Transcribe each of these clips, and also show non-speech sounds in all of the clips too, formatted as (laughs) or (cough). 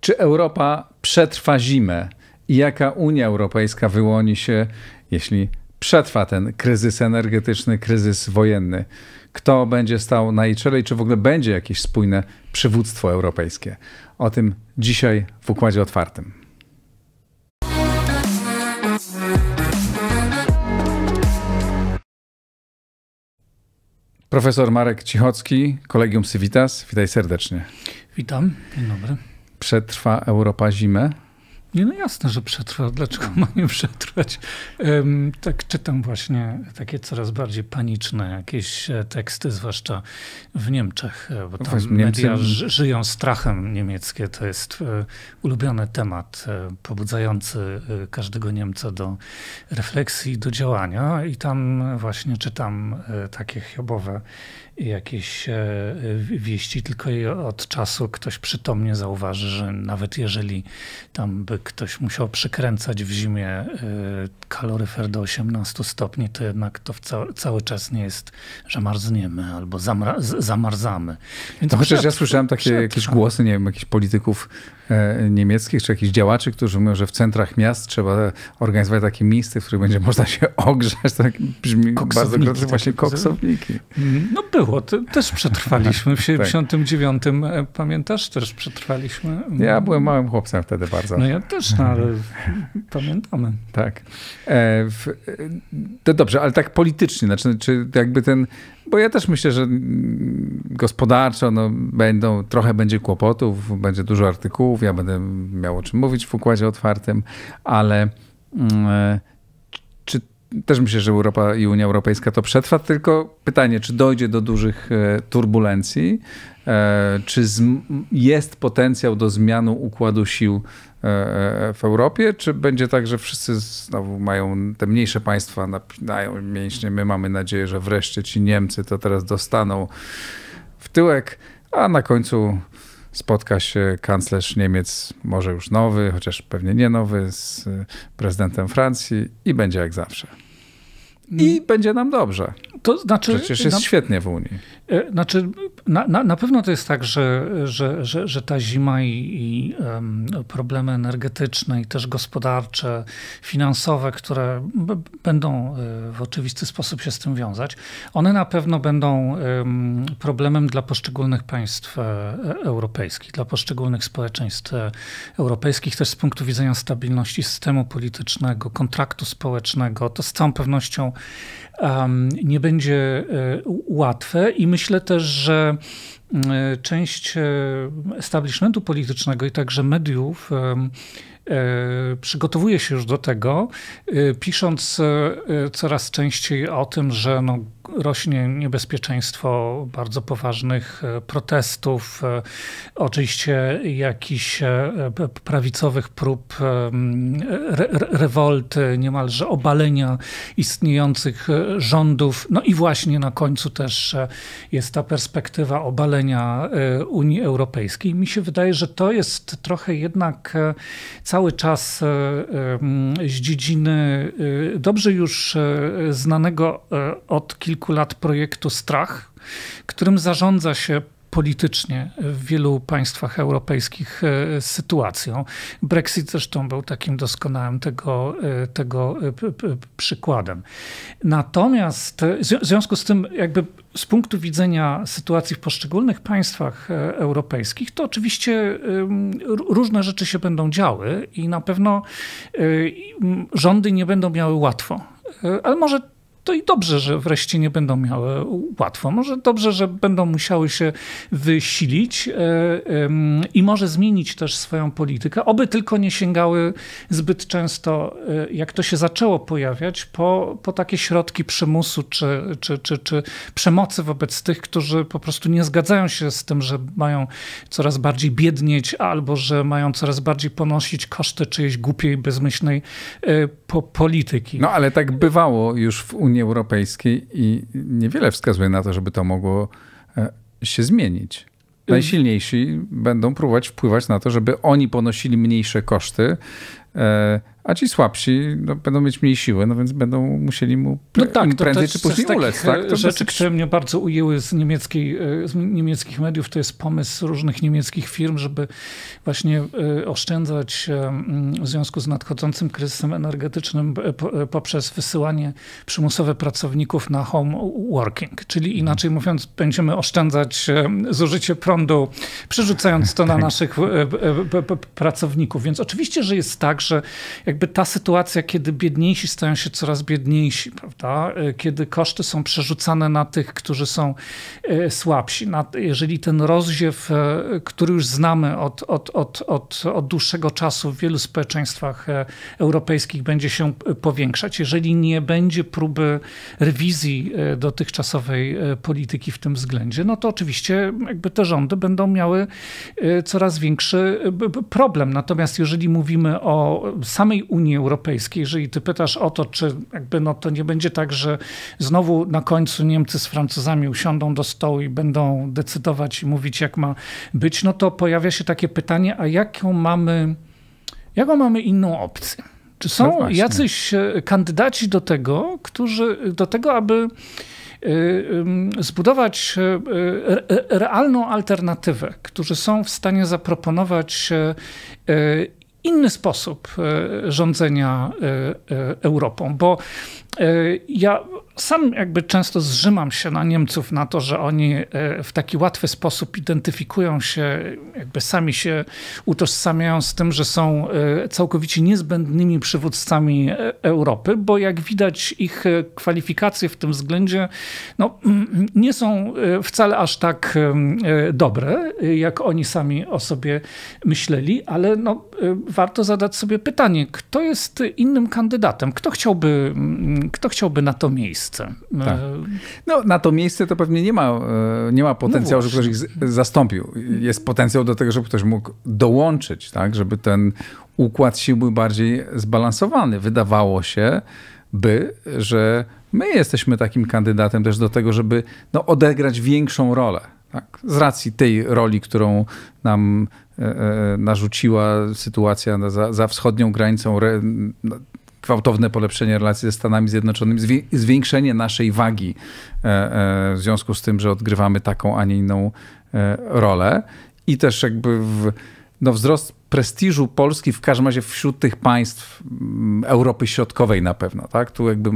Czy Europa przetrwa zimę i jaka Unia Europejska wyłoni się, jeśli przetrwa ten kryzys energetyczny, kryzys wojenny, kto będzie stał na jej czele i czy w ogóle będzie jakieś spójne przywództwo europejskie. O tym dzisiaj w Układzie Otwartym. Profesor Marek Cichocki, Kolegium Civitas, witaj serdecznie. Witam, dzień dobry. Przetrwa Europa zimę? Nie, no jasne, że przetrwa. Dlaczego ma nie przetrwać? Um, tak czytam właśnie takie coraz bardziej paniczne jakieś e, teksty, zwłaszcza w Niemczech, e, bo no tam Niemcy... media żyją strachem niemieckie. To jest e, ulubiony temat e, pobudzający e, każdego Niemca do refleksji, do działania i tam właśnie czytam e, takie chybowe jakieś e, wieści, tylko od czasu ktoś przytomnie zauważy, że nawet jeżeli tam by ktoś musiał przykręcać w zimie e, kaloryfer do 18 stopni, to jednak to ca cały czas nie jest, że marzniemy albo zamarzamy. Więc no, chociaż ja słyszałem takie przed, jakieś tak. głosy, nie wiem, jakichś polityków e, niemieckich czy jakichś działaczy, którzy mówią, że w centrach miast trzeba organizować takie miejsce, w którym będzie można się ogrzać. tak. brzmi Koksowniki, bardzo grozy, tak właśnie koksowniki. Mhm. No był było. To też przetrwaliśmy. W 79, tak. E, pamiętasz, też przetrwaliśmy. Ja byłem małym chłopcem wtedy bardzo. No ja też, no, ale (laughs) pamiętamy. Tak. E, e, to dobrze, ale tak politycznie, znaczy, czy jakby ten bo ja też myślę, że gospodarczo no, będą, trochę będzie kłopotów, będzie dużo artykułów, ja będę miał o czym mówić w układzie otwartym, ale mm, też myślę, że Europa i Unia Europejska to przetrwa, tylko pytanie, czy dojdzie do dużych e, turbulencji, e, czy jest potencjał do zmiany układu sił e, w Europie, czy będzie tak, że wszyscy znowu mają, te mniejsze państwa napinają mięśnie, my mamy nadzieję, że wreszcie ci Niemcy to teraz dostaną w tyłek, a na końcu spotka się kanclerz Niemiec, może już nowy, chociaż pewnie nie nowy, z y, prezydentem Francji i będzie jak zawsze. I mm. będzie nam dobrze. To znaczy, Przecież jest no, świetnie w Unii. E, znaczy, na, na, na pewno to jest tak, że, że, że, że ta zima i, i problemy energetyczne i też gospodarcze, finansowe, które będą e, w oczywisty sposób się z tym wiązać, one na pewno będą problemem dla poszczególnych państw e, europejskich, dla poszczególnych społeczeństw europejskich, też z punktu widzenia stabilności systemu politycznego, kontraktu społecznego. To z całą pewnością nie będzie e, łatwe i myślę też, że e, część e, establishmentu politycznego i także mediów przygotowuje się już do tego, pisząc coraz częściej o tym, że no, rośnie niebezpieczeństwo bardzo poważnych e, protestów, e, oczywiście jakichś e, prawicowych prób re rewolty, niemalże obalenia istniejących rządów. No i właśnie na końcu też jest ta perspektywa obalenia Unii Europejskiej. Mi się wydaje, że to jest trochę jednak cały czas z dziedziny dobrze już znanego od kilku kilku lat projektu Strach, którym zarządza się politycznie w wielu państwach europejskich e, sytuacją. Brexit zresztą był takim doskonałym tego, e, tego e, przykładem. Natomiast w związku z tym, jakby z punktu widzenia sytuacji w poszczególnych państwach europejskich, to oczywiście różne rzeczy się będą działy i na pewno rządy nie będą miały łatwo. Ale może to i dobrze, że wreszcie nie będą miały łatwo. Może dobrze, że będą musiały się wysilić e, i może zmienić też swoją politykę, oby tylko nie sięgały zbyt często, e, jak to się zaczęło pojawiać, po, po takie środki przymusu czy, czy, czy, czy przemocy wobec tych, którzy po prostu nie zgadzają się z tym, że mają coraz bardziej biednieć albo że mają coraz bardziej ponosić koszty czyjejś głupiej, bezmyślnej e, po polityki. No ale tak bywało już w Unii Unii Europejskiej i niewiele wskazuje na to, żeby to mogło e, się zmienić. Najsilniejsi będą próbować wpływać na to, żeby oni ponosili mniejsze koszty e, a ci słabsi no, będą mieć mniej siły, no więc będą musieli mu no tak, prędzej czy później ulec. Tak? To e, rzeczy, dosyć... które mnie bardzo ujęły z, niemieckiej, e, z niemieckich mediów, to jest pomysł różnych niemieckich firm, żeby właśnie e, oszczędzać w związku z nadchodzącym kryzysem energetycznym poprzez wysyłanie przymusowe pracowników na home working. Czyli mhm. inaczej mówiąc, będziemy oszczędzać zużycie prądu, przerzucając to na (laughs) tak. naszych pracowników. Więc oczywiście, że jest tak, że jak jakby ta sytuacja, kiedy biedniejsi stają się coraz biedniejsi, prawda? E, kiedy koszty są przerzucane na tych, którzy są e, słabsi. jeżeli ten rozdziew, e, który już znamy od, od, od, od, od dłuższego czasu w wielu społeczeństwach europejskich będzie się powiększać, jeżeli nie będzie próby rewizji dotychczasowej polityki w tym względzie, no to oczywiście jakby te rządy będą miały coraz większy problem. Natomiast jeżeli mówimy o samej samej Unii Europejskiej, jeżeli ty pytasz o to, czy jakby no to nie będzie tak, że znowu na końcu Niemcy z Francuzami usiądą do stołu i będą decydować i mówić, jak ma być, no to pojawia się takie pytanie, a jaką mamy, jaką mamy inną opcję? Czy są no jacyś e, kandydaci do tego, którzy do tego, aby e, zbudować e, realną alternatywę, którzy są w stanie zaproponować inny sposób e, rządzenia e, e, Europą, bo ja sam jakby często zrzymam się na Niemców na to, że oni e, w taki łatwy sposób identyfikują się, jakby sami się utożsamiają z tym, że są e, całkowicie niezbędnymi przywódcami e, Europy, bo jak widać ich kwalifikacje w tym względzie no, (clears throat) nie są wcale aż tak dobre, jak oni sami o sobie myśleli, ale no, warto zadać sobie pytanie, kto jest innym kandydatem, kto chciałby, mm, kto chciałby na to miejsce? Tak. E, no, na to miejsce to pewnie nie ma, e, nie ma potencjału, no żeby ktoś ich zastąpił. Jest potencjał do tego, żeby ktoś mógł dołączyć, tak, żeby ten układ sił był bardziej zbalansowany. Wydawało się, by, że my jesteśmy takim kandydatem też do tego, żeby no, odegrać większą rolę. Tak? Z racji tej roli, którą nam e, narzuciła sytuacja za, za wschodnią granicą, no, gwałtowne polepszenie relacji ze Stanami Zjednoczonymi, zwiększenie naszej wagi e, e, w związku z tym, że odgrywamy taką, a nie inną e, rolę i też jakby w, no wzrost prestiżu Polski w każdym razie wśród tych państw mm, Europy Środkowej na pewno, tak? Tu jakby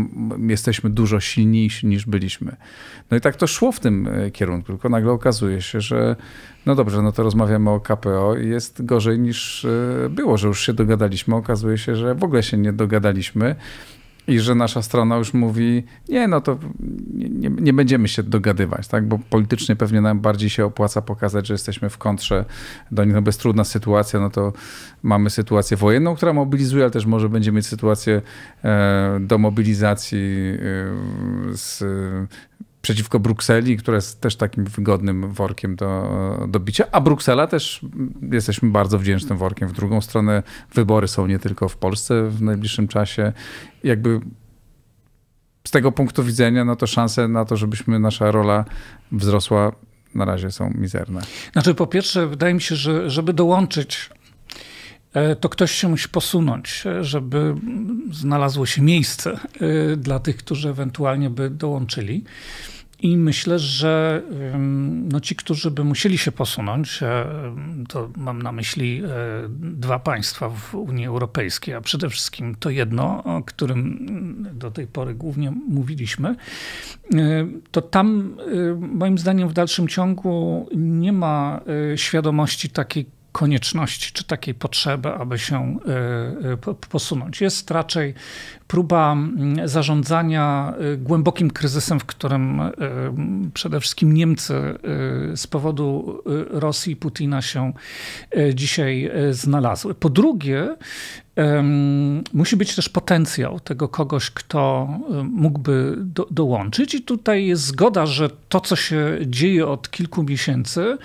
jesteśmy dużo silniejsi niż byliśmy. No i tak to szło w tym e, kierunku, tylko nagle okazuje się, że no dobrze, no to rozmawiamy o KPO i jest gorzej niż e, było, że już się dogadaliśmy. Okazuje się, że w ogóle się nie dogadaliśmy i że nasza strona już mówi, nie, no to nie, nie, będziemy się dogadywać, tak? bo politycznie pewnie nam bardziej się opłaca pokazać, że jesteśmy w kontrze do nich. No bez trudna sytuacja, no to mamy sytuację wojenną, która mobilizuje, ale też może będziemy mieć sytuację e, do mobilizacji e, z przeciwko Brukseli, która jest też takim wygodnym workiem do, do bicia. A Bruksela też jesteśmy bardzo wdzięcznym workiem. W drugą stronę wybory są nie tylko w Polsce w najbliższym czasie. Jakby z tego punktu widzenia, no to szanse na to, żebyśmy nasza rola wzrosła na razie są mizerne. Znaczy, po pierwsze, wydaje mi się, że żeby dołączyć E, to ktoś się musi posunąć, e, żeby mm, znalazło się miejsce e, dla tych, którzy ewentualnie by dołączyli. I myślę, że no, ci, którzy by musieli się posunąć, to mam na myśli dwa państwa w Unii Europejskiej, a przede wszystkim to jedno, o którym mm, do tej pory głównie mówiliśmy, to tam moim zdaniem w dalszym ciągu nie ma świadomości takiej, konieczności czy takiej potrzeby, aby się y, y, posunąć. Jest raczej próba mm, zarządzania y, głębokim kryzysem, w którym przede wszystkim Niemcy z powodu Rosji Putina się dzisiaj znalazły. Po drugie, Um, musi być też potencjał tego kogoś, kto mógłby do, dołączyć, i tutaj jest zgoda, że to, co się dzieje od kilku miesięcy,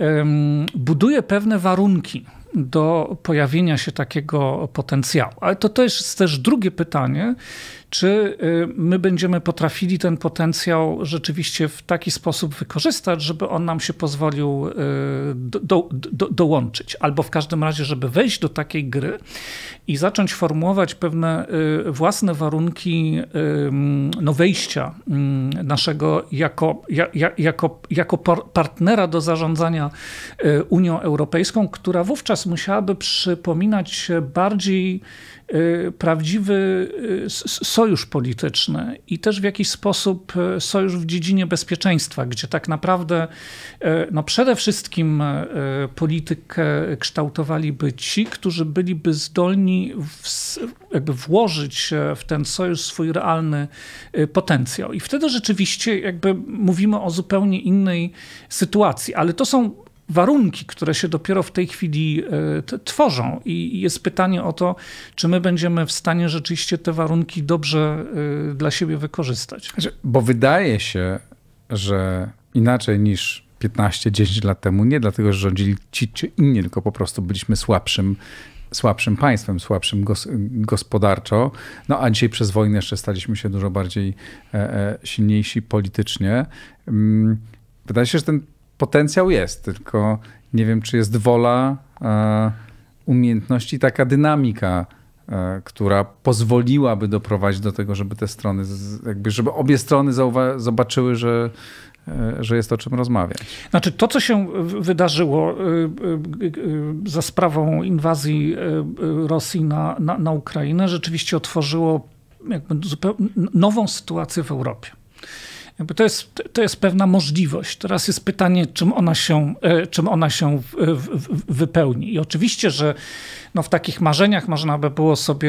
um, buduje pewne warunki do pojawienia się takiego potencjału. Ale to, też jest też drugie pytanie, czy y, my będziemy potrafili ten potencjał rzeczywiście w taki sposób wykorzystać, żeby on nam się pozwolił y, do, do, do, dołączyć, albo w każdym razie, żeby wejść do takiej gry i zacząć formułować pewne y, własne warunki no, wejścia naszego jako, jako, jako partnera do zarządzania Unią Europejską, która wówczas musiałaby przypominać się bardziej Y, prawdziwy y, sojusz polityczny i też w jakiś sposób y, sojusz w dziedzinie bezpieczeństwa, gdzie tak naprawdę no przede wszystkim politykę kształtowaliby ci, którzy byliby zdolni w, jakby włożyć w ten sojusz swój realny potencjał. I wtedy rzeczywiście jakby mówimy o zupełnie innej sytuacji, ale to są warunki, które się dopiero w tej chwili e, tworzą. I jest pytanie o to, czy my będziemy w stanie rzeczywiście te warunki dobrze e, dla siebie wykorzystać. Znaczy, bo wydaje się, że inaczej niż 15-10 lat temu, nie dlatego, że rządzili ci czy inni, tylko po prostu byliśmy słabszym słabszym państwem, słabszym gospodarczo. No a dzisiaj przez wojnę jeszcze staliśmy się dużo bardziej e, silniejsi politycznie. Mm, wydaje się, że ten potencjał jest, tylko nie wiem, czy jest wola, e, umiejętności, taka dynamika, e, która pozwoliłaby doprowadzić do tego, żeby te strony, jakby, żeby obie strony zobaczyły, że, e, że jest o czym rozmawiać. Znaczy, to, co się wydarzyło za sprawą inwazji Rosji na, na, na Ukrainę, rzeczywiście otworzyło jakby nową sytuację w Europie. Jakby to, jest, to jest pewna możliwość. Teraz jest pytanie, czym ona się, e, czym ona się wypełni. I oczywiście, że no w takich marzeniach można by było sobie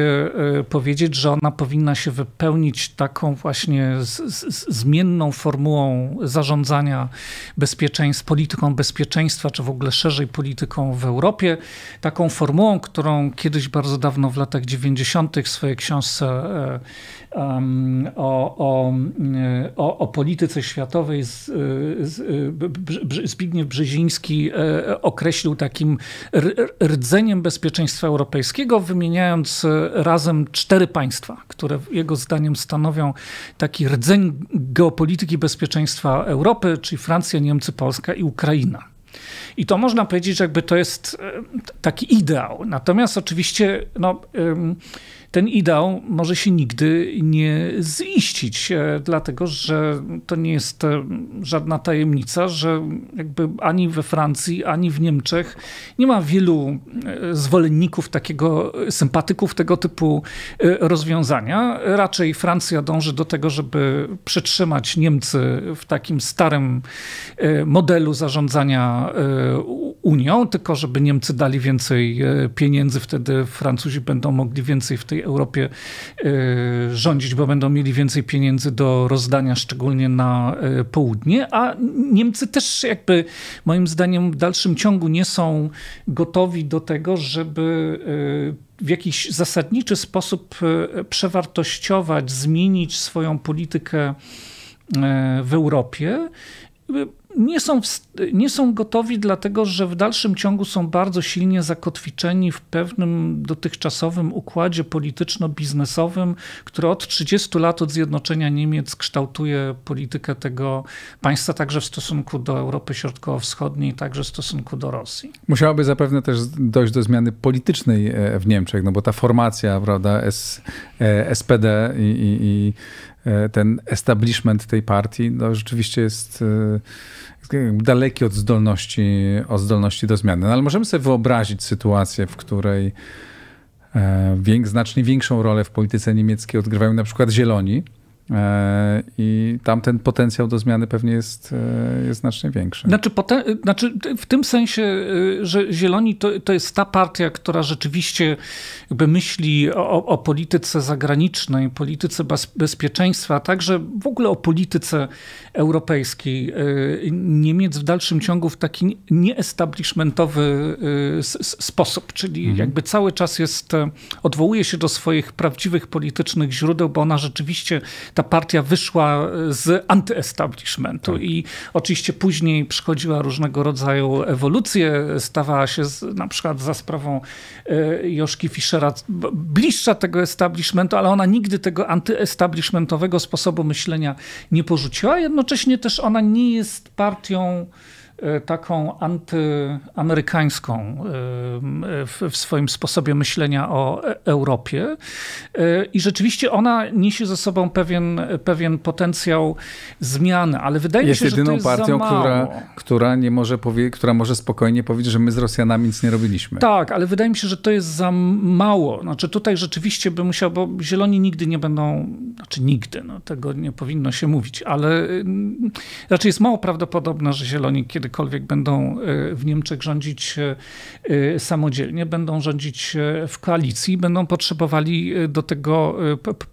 y, powiedzieć, że ona powinna się wypełnić taką właśnie z, z, zmienną formułą zarządzania bezpieczeństw, polityką bezpieczeństwa, czy w ogóle szerzej polityką w Europie. Taką formułą, którą kiedyś bardzo dawno w latach 90. w swojej książce e, o, o, e, o, o polityce światowej z, e, z, Zbigniew Brzeziński określił takim rdzeniem bezpieczeństwa Europejskiego, wymieniając e, razem cztery państwa, które jego zdaniem stanowią taki rdzeń geopolityki bezpieczeństwa Europy, czyli Francja, Niemcy, Polska i Ukraina. I to można powiedzieć, jakby to jest e, taki ideał. Natomiast oczywiście no, ten ideał może się nigdy nie ziścić, e, dlatego że to nie jest e, żadna tajemnica, że jakby ani we Francji, ani w Niemczech nie ma wielu e, zwolenników takiego, sympatyków tego typu rozwiązania. Raczej Francja dąży do tego, żeby przetrzymać Niemcy w takim starym modelu zarządzania Unią, tylko żeby Niemcy dali więcej pieniędzy, wtedy Francuzi będą mogli więcej w tej Europie y, rządzić, bo będą mieli więcej pieniędzy do rozdania, szczególnie na y, południe, a Niemcy też jakby moim zdaniem w dalszym ciągu nie są gotowi do tego, żeby y, w jakiś zasadniczy sposób przewartościować, zmienić swoją politykę w Europie nie są, nie są gotowi, dlatego że w dalszym ciągu są bardzo silnie zakotwiczeni w pewnym dotychczasowym układzie polityczno-biznesowym, który od 30 lat od zjednoczenia Niemiec kształtuje politykę tego państwa także w stosunku do Europy Środkowo-Wschodniej, także w stosunku do Rosji. Musiałaby zapewne też dojść do zmiany politycznej e, w Niemczech, no bo ta formacja, prawda, S, e, SPD i, i, i E, ten establishment tej partii no, rzeczywiście e, jest daleki od zdolności, od zdolności do zmiany. No, ale możemy sobie wyobrazić sytuację, w której e, znacznie większą rolę w polityce niemieckiej odgrywają na przykład zieloni i tam ten potencjał do zmiany pewnie jest, e, jest znacznie większy. Znaczy, znaczy w tym sensie, e, że Zieloni to, to jest ta partia, która rzeczywiście jakby myśli o, o polityce zagranicznej, polityce bez, bezpieczeństwa, a także w ogóle o polityce europejskiej. E, Niemiec w dalszym ciągu w taki nieestablishmentowy sposób, czyli mhm. jakby cały czas jest, odwołuje się do swoich prawdziwych politycznych źródeł, bo ona rzeczywiście, ta partia wyszła z antyestablishmentu. Tak. I oczywiście później przychodziła różnego rodzaju ewolucje, stawała się z, na przykład za sprawą e, Joszki Fischera bliższa tego establishmentu, ale ona nigdy tego antyestablishmentowego sposobu myślenia nie porzuciła. Jednocześnie też ona nie jest partią E, taką antyamerykańską e, w swoim sposobie myślenia o e, Europie. I rzeczywiście ona niesie ze sobą pewien, pewien potencjał zmiany, ale wydaje jest mi się, że to jest jedyną partią, która, która, nie może powie, która może spokojnie powiedzieć, że my z Rosjanami nic nie robiliśmy. Tak, ale wydaje mi się, że to jest za mało. Znaczy tutaj rzeczywiście by musiał, bo zieloni nigdy nie będą, znaczy nigdy, no, tego nie powinno się mówić, ale mm, raczej jest mało prawdopodobne, że zieloni kiedy kiedykolwiek będą e, w Niemczech rządzić e, e, samodzielnie, będą rządzić w koalicji, będą potrzebowali do tego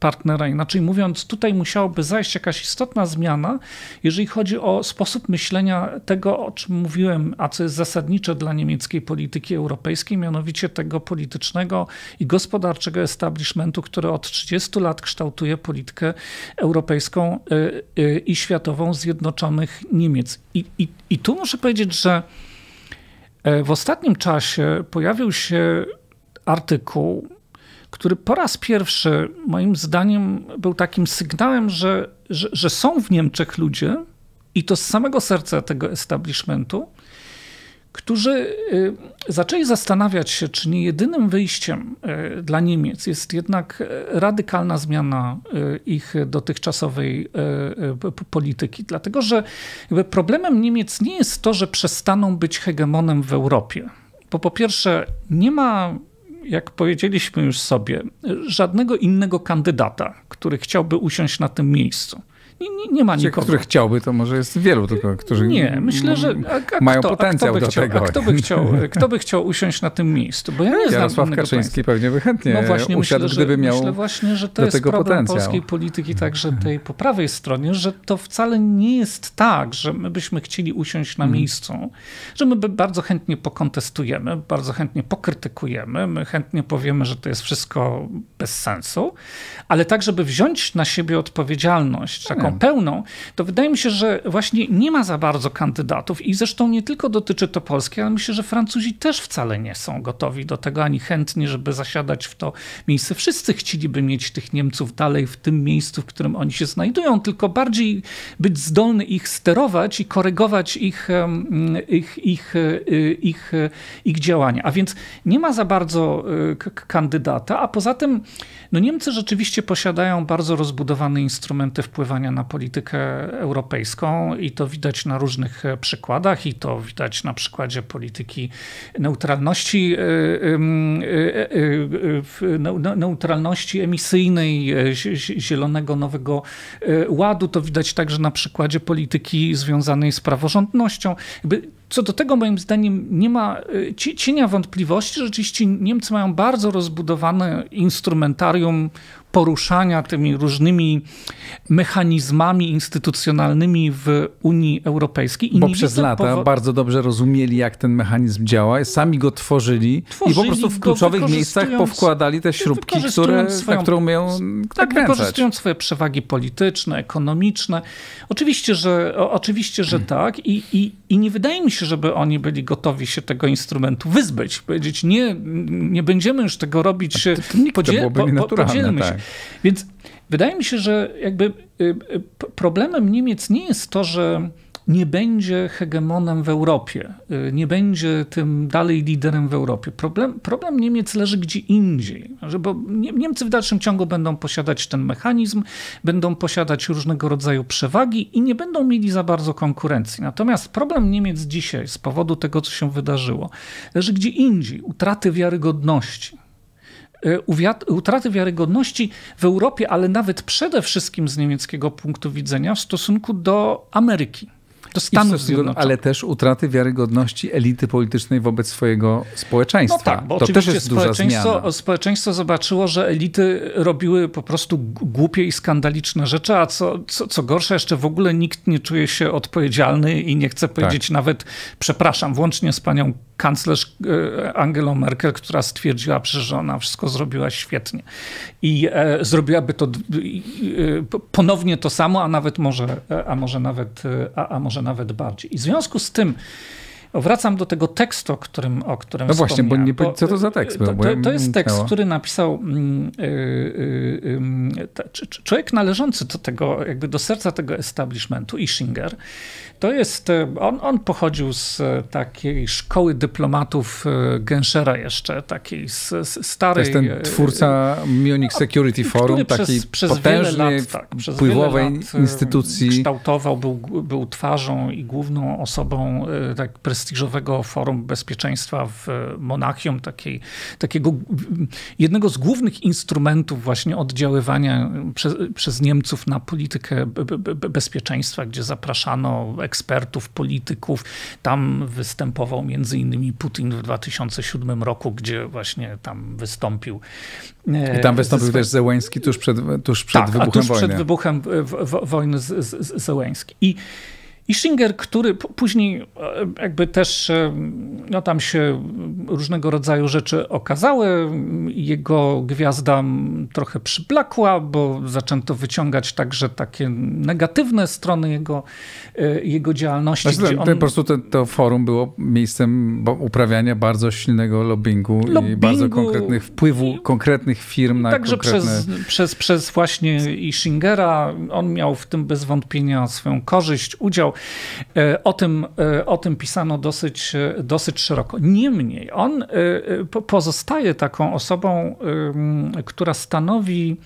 partnera. Inaczej mówiąc, tutaj musiałoby zajść jakaś istotna zmiana, jeżeli chodzi o sposób myślenia tego, o czym mówiłem, a co jest zasadnicze dla niemieckiej polityki europejskiej, mianowicie tego politycznego i gospodarczego establishmentu, który od 30 lat kształtuje politykę europejską i światową Zjednoczonych Niemiec. I, i, i tu muszę powiedzieć, że e, w ostatnim czasie pojawił się artykuł, który po raz pierwszy, moim zdaniem, był takim sygnałem, że, że, że są w Niemczech ludzie, i to z samego serca tego establishmentu, którzy y, zaczęli zastanawiać się, czy nie jedynym wyjściem y, dla Niemiec jest jednak y, radykalna zmiana ich dotychczasowej polityki. Dlatego, że problemem Niemiec nie jest to, że przestaną być hegemonem w Europie. Bo po pierwsze, nie ma jak powiedzieliśmy już sobie, żadnego innego kandydata, który chciałby usiąść na tym miejscu nie, nie, nie ma nikogo. Ci, których chciałby, to może jest wielu tylko, którzy nie, myślę, że, a, a mają kto, potencjał a do chciał, tego. A kto by, chciał, kto by chciał usiąść na tym miejscu? Bo ja nie Jarosław znam Kaczyński państwa. pewnie by chętnie no właśnie, usiadł, myślę, gdyby miał Myślę właśnie, że to jest problem potencjał. polskiej polityki także tej po prawej stronie, że to wcale nie jest tak, że my byśmy chcieli usiąść na hmm. miejscu, że my bardzo chętnie pokontestujemy, bardzo chętnie pokrytykujemy, my chętnie powiemy, że to jest wszystko bez sensu, ale tak, żeby wziąć na siebie odpowiedzialność, taką Mhm. pełną, to wydaje mi się, że właśnie nie ma za bardzo kandydatów i zresztą nie tylko dotyczy to Polski, ale myślę, że Francuzi też wcale nie są gotowi do tego ani chętni, żeby zasiadać w to miejsce. Wszyscy chcieliby mieć tych Niemców dalej w tym miejscu, w którym oni się znajdują, tylko bardziej być zdolny ich sterować i korygować ich, ich, ich, e, ich, e, ich działania. A więc nie ma za bardzo e, kandydata, a poza tym no Niemcy rzeczywiście posiadają bardzo rozbudowane instrumenty wpływania na na politykę europejską i to widać na różnych e, przykładach i to widać na przykładzie polityki neutralności, e, e, neutralności emisyjnej Zielonego Nowego Ładu, to widać także na przykładzie polityki związanej z praworządnością. Jakby co do tego, moim zdaniem, nie ma cienia wątpliwości. Rzeczywiście Niemcy mają bardzo rozbudowane instrumentarium poruszania tymi różnymi mechanizmami instytucjonalnymi w Unii Europejskiej. I Bo przez lata bardzo dobrze rozumieli, jak ten mechanizm działa, sami go tworzyli, tworzyli i po prostu w kluczowych miejscach powkładali te śrubki, które, swoją, na którą mają tak, nakręcać. wykorzystując swoje przewagi polityczne, ekonomiczne. Oczywiście, że, oczywiście, że hmm. tak I, i, i nie wydaje mi się, żeby oni byli gotowi się tego instrumentu wyzbyć, powiedzieć nie, nie będziemy już tego robić, to, to podziel, po, po, podzielmy tak. się. Więc wydaje mi się, że jakby y, y, problemem Niemiec nie jest to, że nie będzie hegemonem w Europie, y, nie będzie tym dalej liderem w Europie. Problem, problem Niemiec leży gdzie indziej, bo Niemcy w dalszym ciągu będą posiadać ten mechanizm, będą posiadać różnego rodzaju przewagi i nie będą mieli za bardzo konkurencji. Natomiast problem Niemiec dzisiaj z powodu tego, co się wydarzyło, leży gdzie indziej, utraty wiarygodności. E, utraty wiarygodności w Europie, ale nawet przede wszystkim z niemieckiego punktu widzenia w stosunku do Ameryki. Do Stanów Zjednoczonych. Ale też utraty wiarygodności elity politycznej wobec swojego społeczeństwa. No tak, bo to też jest społeczeństwo, duża zmiana. Społeczeństwo zobaczyło, że elity robiły po prostu głupie i skandaliczne rzeczy, a co, co, co gorsza, jeszcze w ogóle nikt nie czuje się odpowiedzialny i nie chce powiedzieć tak. nawet przepraszam, włącznie z panią kanclerz e, Angela Merkel, która stwierdziła, że ona wszystko zrobiła świetnie. I e, zrobiłaby to e, ponownie to samo, a nawet może, a może nawet, a, a może nawet bardziej. I w związku z tym, Wracam do tego tekstu, którym, o którym No właśnie, bo nie co to za tekst był? To, to, to jest tekst, który napisał yy, yy, yy, człowiek należący do tego, jakby do serca tego establishmentu, Ishinger. To jest, e, on, on pochodził z e, takiej szkoły dyplomatów e, Genschera jeszcze, takiej z, z starej... To jest ten twórca Munich Security Forum, takiej przez, przez potężnej, lat, tak, wpływowej instytucji. Kształtował, był, był twarzą i główną osobą tak, prestiżową prestiżowego Forum Bezpieczeństwa w Monachium, takiej, takiego jednego z głównych instrumentów właśnie oddziaływania przez, przez Niemców na politykę bezpieczeństwa, gdzie zapraszano ekspertów, polityków. Tam występował między innymi Putin w 2007 roku, gdzie właśnie tam wystąpił. E, I tam wystąpił ze... też Zełęński tuż przed, tuż przed tak, wybuchem a tuż wojny. przed wybuchem wojny z, z, z Zełęński. I i który później e, jakby też e, no tam się różnego rodzaju rzeczy okazały, jego gwiazda trochę przyblakła, bo zaczęto wyciągać także takie negatywne strony jego, e, jego działalności. Znaczy, on... Po prostu ten to forum było miejscem uprawiania bardzo silnego lobbingu, lobbingu i bardzo konkretnych wpływu konkretnych firm na także konkretne... Przez, przez, przez właśnie i on miał w tym bez wątpienia swoją korzyść, udział. E, o tym, e, o tym pisano dosyć, e, dosyć szeroko. Niemniej on pozostaje taką osobą, która stanowi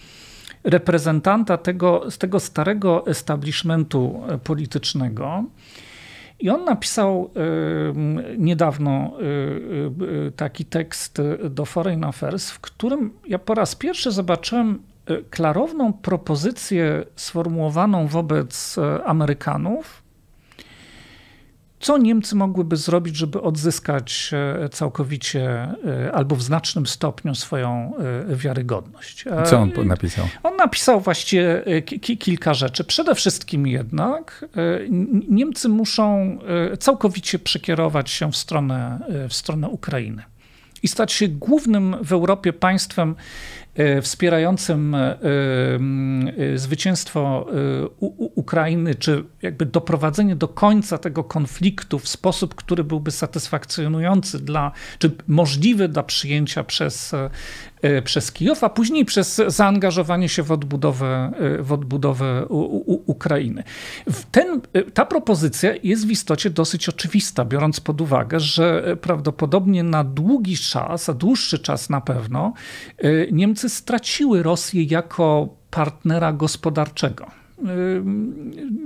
reprezentanta tego, z tego starego establishmentu politycznego. I on napisał niedawno taki tekst do Foreign Affairs, w którym ja po raz pierwszy zobaczyłem klarowną propozycję sformułowaną wobec Amerykanów, co Niemcy mogłyby zrobić, żeby odzyskać e, całkowicie e, albo w znacznym stopniu swoją e, wiarygodność? Co on napisał? On napisał właściwie kilka rzeczy. Przede wszystkim jednak Niemcy muszą całkowicie przekierować się w stronę, w stronę Ukrainy i stać się głównym w Europie państwem Y, wspierającym y, y, zwycięstwo Ukrainy, czy jakby doprowadzenie do końca tego konfliktu w sposób, który byłby satysfakcjonujący dla, czy możliwy dla przyjęcia przez, przez Kijów, a później przez zaangażowanie się w odbudowę, w odbudowę Ukrainy. Ten, ta propozycja jest w istocie dosyć oczywista, biorąc pod uwagę, że prawdopodobnie na długi czas, a dłuższy czas na pewno, Niemcy Niemcy straciły Rosję jako partnera gospodarczego.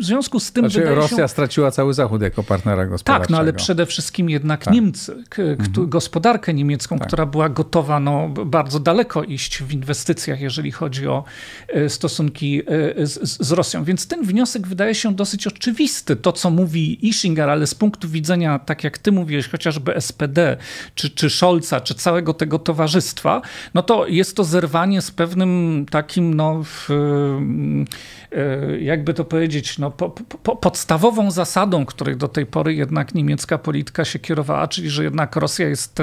W związku z tym znaczy, wydaje Rosja się... straciła cały Zachód jako partnera gospodarczego. Tak, no ale przede wszystkim jednak tak. Niemcy, mhm. gospodarkę niemiecką, tak. która była gotowa no, bardzo daleko iść w inwestycjach, jeżeli chodzi o e, stosunki e, z, z Rosją. Więc ten wniosek wydaje się dosyć oczywisty. To, co mówi Ischinger, ale z punktu widzenia, tak jak ty mówiłeś, chociażby SPD, czy, czy Scholza, czy całego tego towarzystwa, no to jest to zerwanie z pewnym takim no, w, w, e, jakby to powiedzieć, no, po, po, podstawową zasadą, której do tej pory jednak niemiecka polityka się kierowała, czyli że jednak Rosja jest,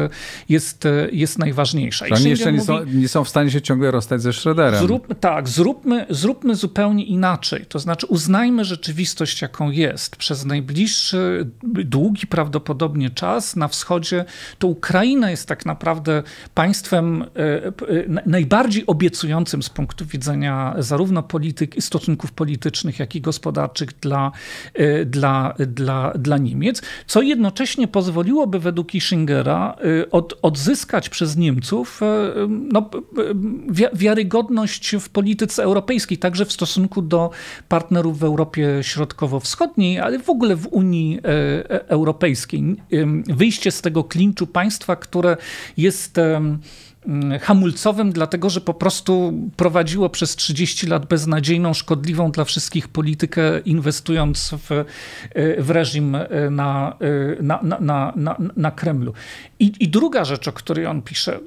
jest, jest najważniejsza. Oni jeszcze nie, mówi, są, nie są w stanie się ciągle rozstać ze Schröderem. Zrób, tak, zróbmy, zróbmy zupełnie inaczej. To znaczy uznajmy rzeczywistość, jaką jest. Przez najbliższy, długi prawdopodobnie czas na wschodzie to Ukraina jest tak naprawdę państwem e, e, najbardziej obiecującym z punktu widzenia zarówno polityk, stosunków politycznych, politycznych, jak i gospodarczych dla, y, dla, dla, dla Niemiec, co jednocześnie pozwoliłoby według Kissingera y, od, odzyskać przez Niemców y, no, wiarygodność w polityce europejskiej, także w stosunku do partnerów w Europie Środkowo-Wschodniej, ale w ogóle w Unii Europejskiej. Wyjście z tego klinczu państwa, które jest hamulcowym, dlatego że po prostu prowadziło przez 30 lat beznadziejną, szkodliwą dla wszystkich politykę, inwestując w, w reżim na, na, na, na, na Kremlu. I, I druga rzecz, o której on pisze,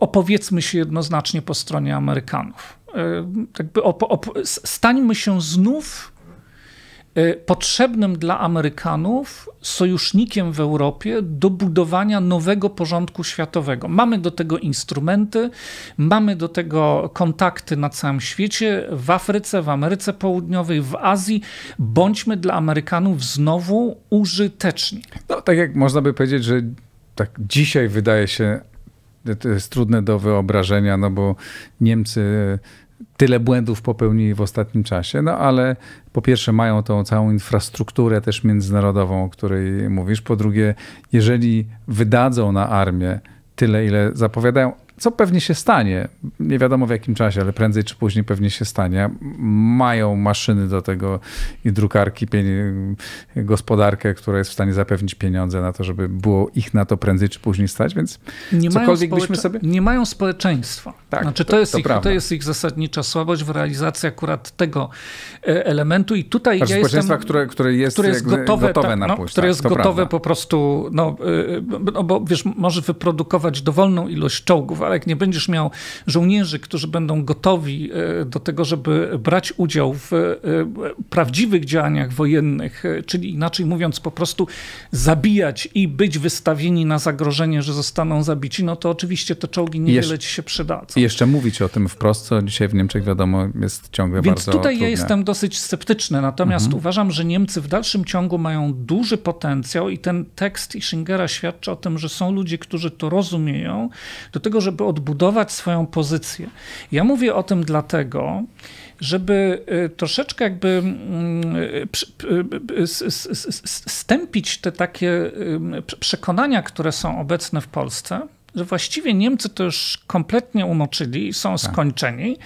opowiedzmy się jednoznacznie po stronie Amerykanów. Jakby op, op, stańmy się znów Y, potrzebnym dla Amerykanów sojusznikiem w Europie do budowania nowego porządku światowego. Mamy do tego instrumenty, mamy do tego kontakty na całym świecie, w Afryce, w Ameryce Południowej, w Azji. Bądźmy dla Amerykanów znowu użyteczni. No, tak jak można by powiedzieć, że tak dzisiaj wydaje się to jest trudne do wyobrażenia, no bo Niemcy tyle błędów popełnili w ostatnim czasie, no ale po pierwsze mają tą całą infrastrukturę też międzynarodową, o której mówisz, po drugie, jeżeli wydadzą na armię tyle, ile zapowiadają, co pewnie się stanie, nie wiadomo w jakim czasie, ale prędzej czy później pewnie się stanie. Mają maszyny do tego i drukarki, gospodarkę, która jest w stanie zapewnić pieniądze na to, żeby było ich na to prędzej czy później stać, więc nie cokolwiek mają byśmy sobie... Nie mają społeczeństwa. Tak, znaczy, to, to, jest to, ich, to jest ich zasadnicza słabość w realizacji akurat tego e, elementu i tutaj Patrz, znaczy, ja społeczeństwa, jestem... które, które jest, które jest gotowe, gotowe tak, na no, pójść. Które tak, jest gotowe prawda. po prostu, no, e, e, no bo wiesz, może wyprodukować dowolną ilość czołgów, ale jak nie będziesz miał żołnierzy, którzy będą gotowi e, do tego, żeby brać udział w e, e, prawdziwych działaniach wojennych, czyli inaczej mówiąc, po prostu zabijać i być wystawieni na zagrożenie, że zostaną zabici, no to oczywiście te czołgi niewiele Jesz- ci się przydadzą. I jeszcze mówić o tym wprost, co dzisiaj w Niemczech wiadomo jest ciągle Więc bardzo Więc tutaj trudne. ja jestem dosyć sceptyczny, natomiast mhm. uważam, że Niemcy w dalszym ciągu mają duży potencjał i ten tekst Ischingera świadczy o tym, że są ludzie, którzy to rozumieją, do tego, że żeby odbudować swoją pozycję. Ja mówię o tym dlatego, żeby y, troszeczkę jakby mm, y, y, stępić te takie przekonania, które są obecne w Polsce, że właściwie Niemcy to już kompletnie umoczyli, są tak. skończeni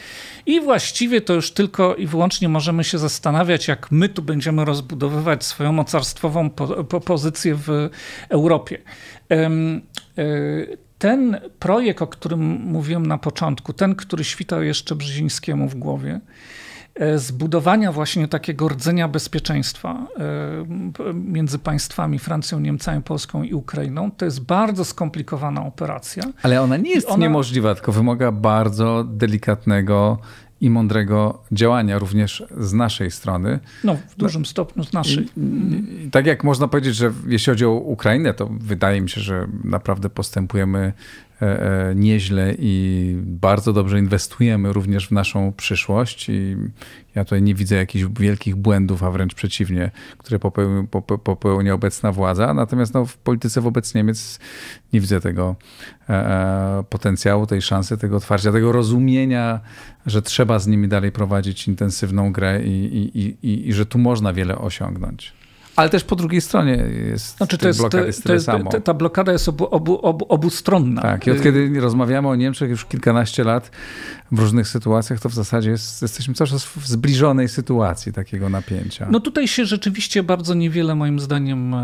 i właściwie to już tylko i wyłącznie możemy się zastanawiać, jak my tu będziemy rozbudowywać swoją mocarstwową pozycję w Europie ten projekt, o którym mówiłem na początku, ten, który świtał jeszcze Brzezińskiemu w głowie, e, zbudowania właśnie takiego rdzenia bezpieczeństwa e, między państwami Francją, Niemcami, Polską i Ukrainą, to jest bardzo skomplikowana operacja. Ale ona nie jest ona... niemożliwa, tylko wymaga bardzo delikatnego i mądrego działania również z naszej strony. No, w dużym no, stopniu z naszej. tak jak można powiedzieć, że jeśli chodzi o Ukrainę, to wydaje mi się, że naprawdę postępujemy E, e, nieźle i bardzo dobrze inwestujemy również w naszą przyszłość. I ja tutaj nie widzę jakichś wielkich błędów, a wręcz przeciwnie, które popełni, popełnia obecna władza. Natomiast no, w polityce wobec Niemiec nie widzę tego e, potencjału, tej szansy, tego otwarcia, tego rozumienia, że trzeba z nimi dalej prowadzić intensywną grę i, i, i, i że tu można wiele osiągnąć. Ale też po drugiej stronie jest znaczy, to jest, blokady to samo. Ta blokada jest obu, obu, obu, obustronna. Tak, i od y- kiedy rozmawiamy o Niemczech już kilkanaście lat w różnych sytuacjach, to w zasadzie jest, jesteśmy cały czas w zbliżonej sytuacji takiego napięcia. No tutaj się rzeczywiście bardzo niewiele moim zdaniem e,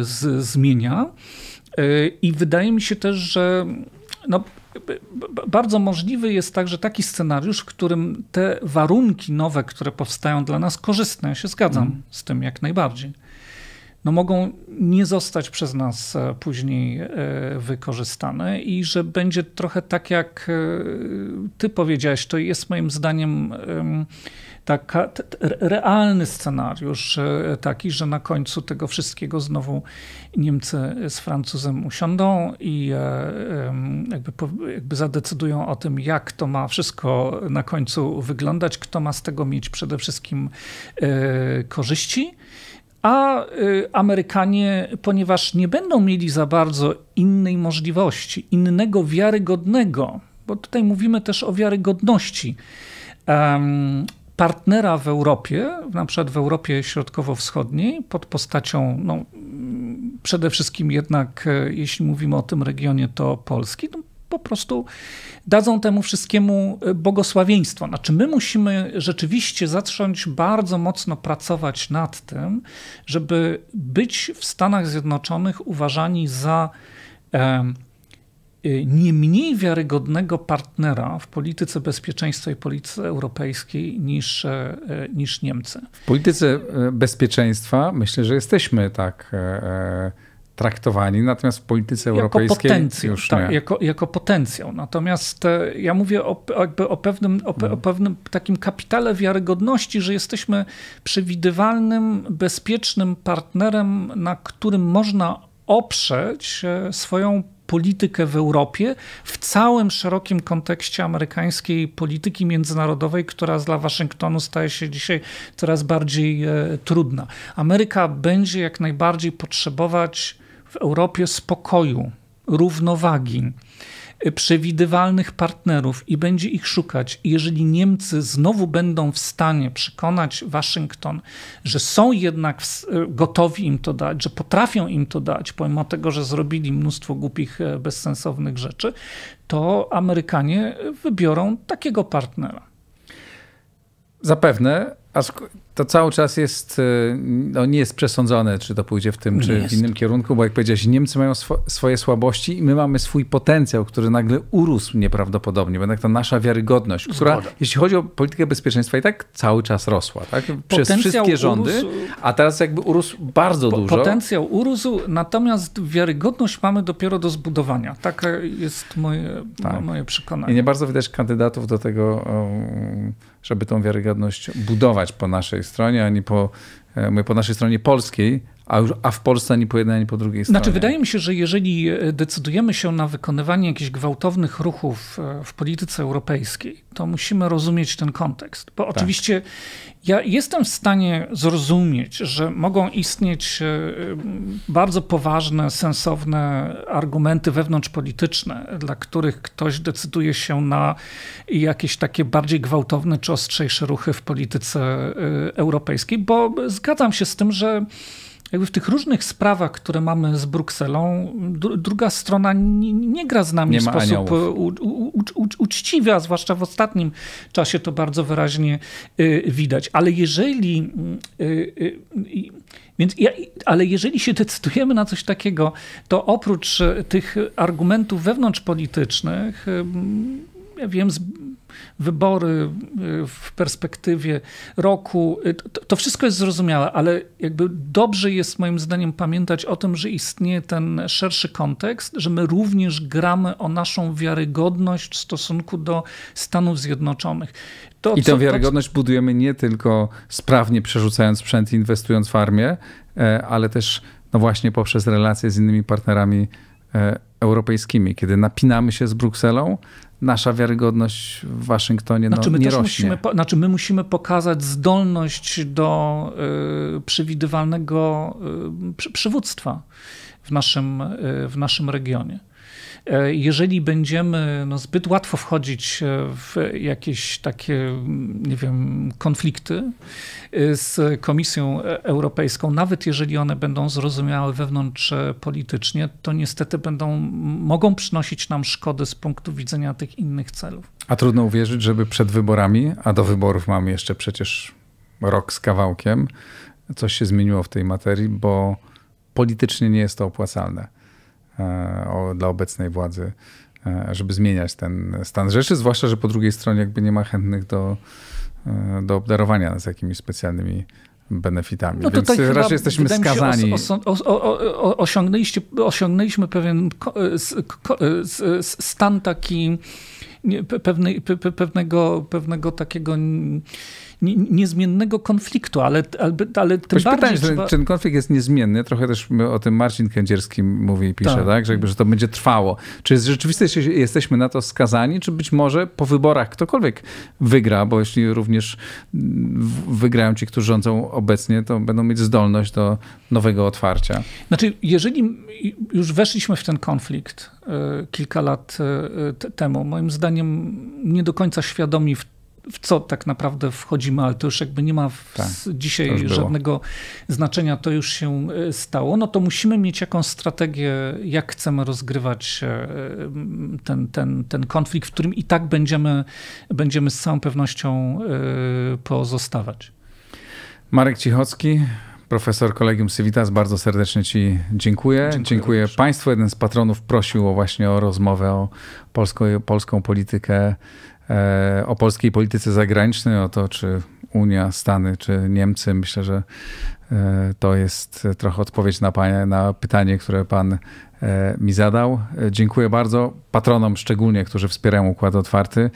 z, zmienia e, i wydaje mi się też, że no, bardzo możliwy jest także taki scenariusz, w którym te warunki nowe, które powstają dla nas, korzystne. Ja się zgadzam mm. z tym jak najbardziej no mogą nie zostać przez nas e, później e, wykorzystane i że będzie trochę tak, jak e, ty powiedziałeś, to jest moim zdaniem taka, realny scenariusz taki, że na końcu tego wszystkiego znowu Niemcy z Francuzem usiądą i jakby, jakby zadecydują o tym, jak to ma wszystko na końcu wyglądać, kto ma z tego mieć przede wszystkim korzyści a y, Amerykanie, ponieważ nie będą mieli za bardzo innej możliwości, innego wiarygodnego, bo tutaj mówimy też o wiarygodności partnera w Europie, na przykład w Europie Środkowo-Wschodniej, pod postacią no, mm, przede wszystkim jednak, e, jeśli mówimy o tym regionie, to Polski, no, po prostu dadzą temu wszystkiemu e, błogosławieństwo. Znaczy, my musimy rzeczywiście zacząć bardzo mocno pracować nad tym, żeby być w Stanach Zjednoczonych uważani za e, nie mniej wiarygodnego partnera w polityce bezpieczeństwa i polityce europejskiej niż, e, niż Niemcy. W polityce e, bezpieczeństwa myślę, że jesteśmy tak. E, e traktowani, natomiast w polityce europejskiej jako już tak, nie. Jako, jako potencjał. Natomiast e, ja mówię o, jakby o, pewnym, o, pe, o mhm. pewnym takim kapitale wiarygodności, że jesteśmy przewidywalnym, bezpiecznym partnerem, na którym można oprzeć e, swoją politykę w Europie w całym szerokim kontekście amerykańskiej polityki międzynarodowej, która dla Waszyngtonu staje się dzisiaj coraz bardziej e, trudna. Ameryka będzie jak najbardziej potrzebować w Europie spokoju, równowagi, y, przewidywalnych partnerów i będzie ich szukać. jeżeli Niemcy znowu będą w stanie przekonać Waszyngton, że są jednak y, gotowi im to dać, że potrafią im to dać, pomimo tego, że zrobili mnóstwo głupich, e, bezsensownych rzeczy, to Amerykanie wybiorą takiego partnera. Zapewne, a to cały czas jest, y, no nie jest przesądzone, czy to pójdzie w tym, czy w innym kierunku, bo jak powiedziałeś, Niemcy mają sw swoje słabości i my mamy swój potencjał, który nagle urósł nieprawdopodobnie. Jednak ta nasza wiarygodność, która, Zgoda. jeśli chodzi o politykę bezpieczeństwa, i tak cały czas rosła, tak? Przez potencjał wszystkie rządy, urósł, a teraz jakby urósł bardzo po, dużo. Potencjał urósł, natomiast wiarygodność mamy dopiero do zbudowania. Tak jest moje, tak. moje przekonanie. I nie bardzo widać kandydatów do tego, um, żeby tą wiarygodność budować po naszej stronie, ani po, e, my po naszej stronie polskiej, a, już, a w Polsce ani po jednej, ani po drugiej znaczy, stronie. Znaczy, wydaje mi się, że jeżeli e, decydujemy się na wykonywanie jakichś gwałtownych ruchów e, w polityce europejskiej, to musimy rozumieć ten kontekst. Bo tak. oczywiście ja jestem w stanie zrozumieć, że mogą istnieć e, bardzo poważne, sensowne argumenty wewnątrzpolityczne, dla których ktoś decyduje się na jakieś takie bardziej gwałtowne czy ostrzejsze ruchy w polityce europejskiej, bo zgadzam się z tym, że jakby w tych różnych sprawach, które mamy z Brukselą, druga strona nie, nie, gra z nami nie w sposób uczciwy, a zwłaszcza w ostatnim czasie to bardzo wyraźnie y, widać. Ale jeżeli. Y, y, więc ja, ale jeżeli się decydujemy na coś takiego, to oprócz tych argumentów wewnątrzpolitycznych, ja wiem, wybory y, w perspektywie roku, y, to, to, wszystko jest zrozumiałe, ale jakby dobrze jest moim zdaniem pamiętać o tym, że istnieje ten szerszy kontekst, że my również gramy o naszą wiarygodność w stosunku do Stanów Zjednoczonych. To, I tę wiarygodność to... budujemy nie tylko sprawnie przerzucając sprzęt i inwestując w armię, e, ale też no właśnie poprzez relacje z innymi partnerami e, europejskimi, kiedy napinamy się z Brukselą, nasza wiarygodność w Waszyngtonie no, znaczy, no, nie rośnie. Musimy, znaczy my musimy pokazać zdolność do y, przewidywalnego y, przy, przywództwa w naszym, y, w naszym regionie. E, jeżeli będziemy no, zbyt łatwo wchodzić e, w jakieś takie, nie wiem, konflikty e, z Komisją Europejską, nawet jeżeli one będą zrozumiałe wewnątrz politycznie, to niestety będą, mogą przynosić nam szkody z punktu widzenia tych innych celów. A trudno uwierzyć, żeby przed wyborami, a do wyborów mamy jeszcze przecież rok z kawałkiem, coś się zmieniło w tej materii, bo politycznie nie jest to opłacalne. E, o, dla obecnej władzy, e, żeby zmieniać ten stan rzeczy, zwłaszcza, że po drugiej stronie jakby nie ma chętnych do, e, do obdarowania nas jakimiś specjalnymi benefitami. No Więc raczej chyba, jesteśmy skazani. osiągnęliśmy pewien ko, ko, stan taki nie, pe, pewnego, pewnego takiego niezmiennego konfliktu, ale, ale, ale tym Ktoś bardziej pytanie, trzeba... czy ten konflikt jest niezmienny, trochę też o tym Marcin Kędzierski mówi i pisze, tak. tak? Że, jakby, że to będzie trwało. Czy rzeczywiście jesteśmy na to skazani, czy być może po wyborach ktokolwiek wygra, bo jeśli również wygrają ci, którzy rządzą obecnie, to będą mieć zdolność do nowego otwarcia. Znaczy, jeżeli już weszliśmy w ten konflikt e, kilka lat e, e, temu, moim zdaniem nie do końca świadomi w w co tak naprawdę wchodzimy, ale to już jakby nie ma tak, dzisiaj żadnego znaczenia, to już się e, stało, no to musimy mieć jakąś strategię, jak chcemy rozgrywać e, ten, ten, ten konflikt, w którym i tak będziemy, będziemy z całą pewnością e, pozostawać. Marek Cichocki, profesor Kolegium Civitas, bardzo serdecznie Ci dziękuję. Dziękuję, dziękuję Państwu. Jeden z patronów prosił właśnie o rozmowę o polską, polską politykę E, o polskiej polityce zagranicznej, o to, czy Unia, Stany czy Niemcy. Myślę, że e, to jest trochę odpowiedź na, panie, na pytanie, które pan e, mi zadał. Dziękuję bardzo patronom szczególnie, którzy wspierają Układ Otwarty.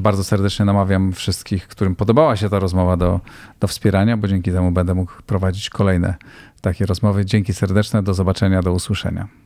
Bardzo serdecznie namawiam wszystkich, którym podobała się ta rozmowa do, do wspierania, bo dzięki temu będę mógł prowadzić kolejne takie rozmowy. Dzięki serdeczne, do zobaczenia, do usłyszenia.